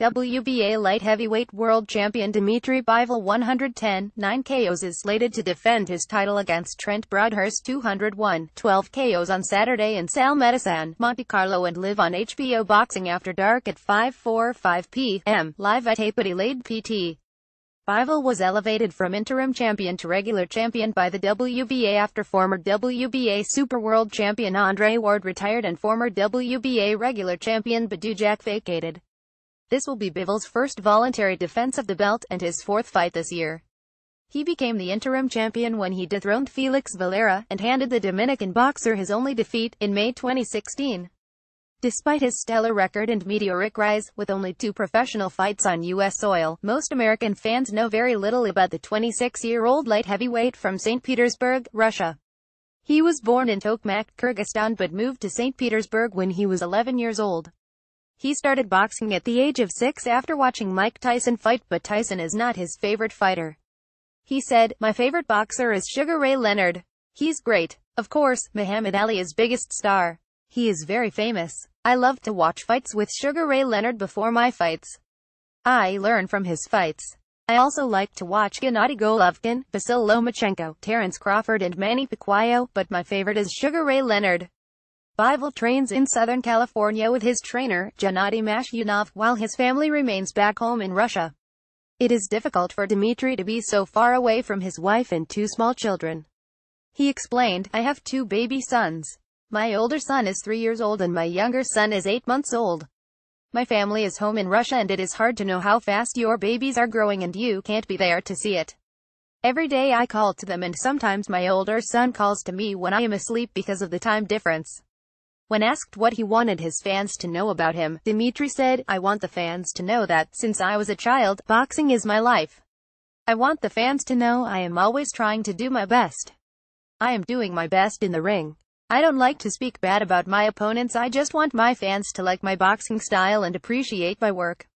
WBA light heavyweight world champion Dimitri Bivol 110, 9 KOs is slated to defend his title against Trent Broadhurst 201, 12 KOs on Saturday in Sal Medicine, Monte Carlo and live on HBO Boxing After Dark at 5.45 p.m., live at Hapity Lade PT. Bivol was elevated from interim champion to regular champion by the WBA after former WBA Super World Champion Andre Ward retired and former WBA regular champion Badu Jack vacated. This will be Bivol's first voluntary defense of the belt and his fourth fight this year. He became the interim champion when he dethroned Felix Valera and handed the Dominican boxer his only defeat in May 2016. Despite his stellar record and meteoric rise, with only two professional fights on U.S. soil, most American fans know very little about the 26-year-old light heavyweight from St. Petersburg, Russia. He was born in Tokmak, Kyrgyzstan but moved to St. Petersburg when he was 11 years old. He started boxing at the age of six after watching Mike Tyson fight, but Tyson is not his favorite fighter. He said, My favorite boxer is Sugar Ray Leonard. He's great. Of course, Muhammad Ali is biggest star. He is very famous. I love to watch fights with Sugar Ray Leonard before my fights. I learn from his fights. I also like to watch Gennady Golovkin, Vasyl Lomachenko, Terence Crawford and Manny Pacquiao, but my favorite is Sugar Ray Leonard. Bival trains in Southern California with his trainer, Gennady Mashyanov, while his family remains back home in Russia. It is difficult for Dmitry to be so far away from his wife and two small children. He explained, I have two baby sons. My older son is three years old and my younger son is eight months old. My family is home in Russia and it is hard to know how fast your babies are growing and you can't be there to see it. Every day I call to them and sometimes my older son calls to me when I am asleep because of the time difference. When asked what he wanted his fans to know about him, Dimitri said, I want the fans to know that, since I was a child, boxing is my life. I want the fans to know I am always trying to do my best. I am doing my best in the ring. I don't like to speak bad about my opponents I just want my fans to like my boxing style and appreciate my work.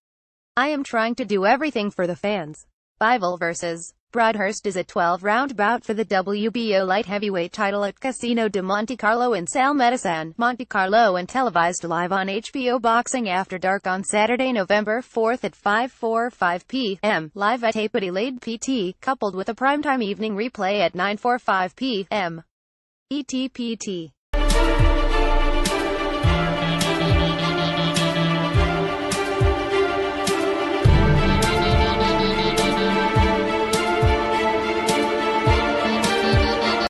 I am trying to do everything for the fans. Bible verses Broadhurst is a 12-round bout for the WBO light heavyweight title at Casino de Monte Carlo in Salmedison, Monte Carlo and televised live on HBO Boxing After Dark on Saturday, November 4th at 5.45 p.m., live at 8 Late PT, coupled with a primetime evening replay at 9.45 p.m. ETPT.